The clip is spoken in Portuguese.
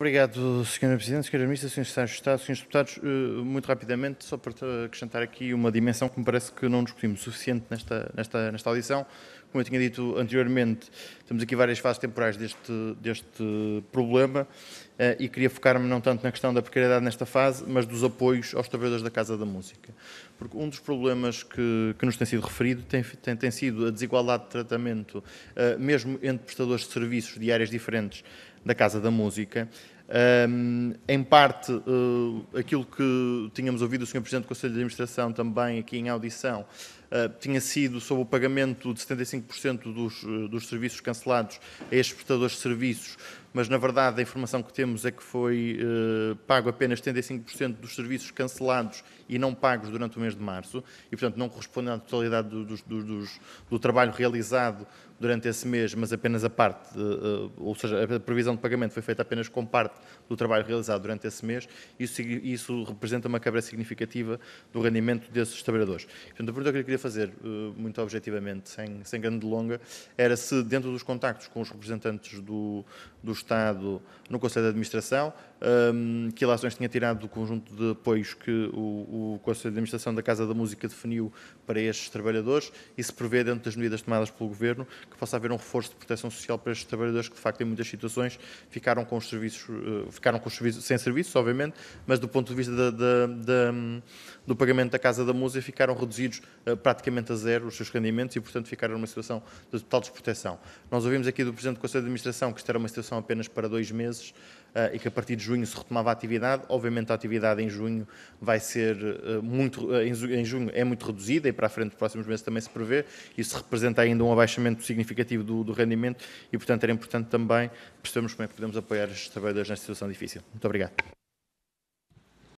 Obrigado, Sr. Presidente, Sra. Ministra, Sr. de Estado, Srs. Deputados. Eh, muito rapidamente, só para acrescentar aqui uma dimensão que me parece que não discutimos suficiente nesta, nesta, nesta audição, como eu tinha dito anteriormente, temos aqui várias fases temporais deste, deste problema eh, e queria focar-me não tanto na questão da precariedade nesta fase, mas dos apoios aos trabalhadores da Casa da Música. Porque um dos problemas que, que nos tem sido referido tem, tem, tem sido a desigualdade de tratamento, eh, mesmo entre prestadores de serviços de áreas diferentes da Casa da Música. Um, eh, em parte, uh, aquilo que tínhamos ouvido o Sr. Presidente do Conselho de Administração também aqui em audição, eh, tinha sido sobre o pagamento de 75% dos, eh, dos serviços cancelados a exportadores de serviços, mas na verdade a informação que temos é que foi eh, pago apenas 75% dos serviços cancelados e não pagos durante o mês de março, e portanto não corresponde à totalidade do, do, do, do trabalho realizado durante esse mês, mas apenas a parte, ou seja, a previsão de pagamento foi feita apenas com parte do trabalho realizado durante esse mês, isso, isso representa uma quebra significativa do rendimento desses trabalhadores. Portanto, a pergunta que eu queria fazer, eh, muito objetivamente, sem, sem grande longa, era se, dentro dos contactos com os representantes do, do Estado no Conselho de Administração, um, ehm, que ilações tinha tirado do conjunto de apoios que o, o, Conselho de Administração da Casa da Música definiu para estes trabalhadores e se prevê, dentro das medidas tomadas pelo Governo, que possa haver um reforço de proteção social para estes trabalhadores que, de facto, em muitas situações ficaram com os serviços, eh, ficaram com os serviços, sem serviços, obviamente, mas do ponto de vista da, da, da, do pagamento da Casa da Música ficaram reduzidos para eh, praticamente a zero os seus rendimentos e, portanto, ficaram numa situação de total desproteção. Nós ouvimos aqui do Presidente do Conselho de Administração que isto era uma situação apenas para dois meses uh, e que a partir de junho se retomava a atividade. Obviamente, a atividade em junho vai ser uh, muito, uh, em junho é muito reduzida e para a frente dos próximos meses também se prevê. Isso representa ainda um abaixamento significativo do, do rendimento e, portanto, era importante também percebermos como é que podemos apoiar estes trabalhadores nesta situação difícil. Muito obrigado.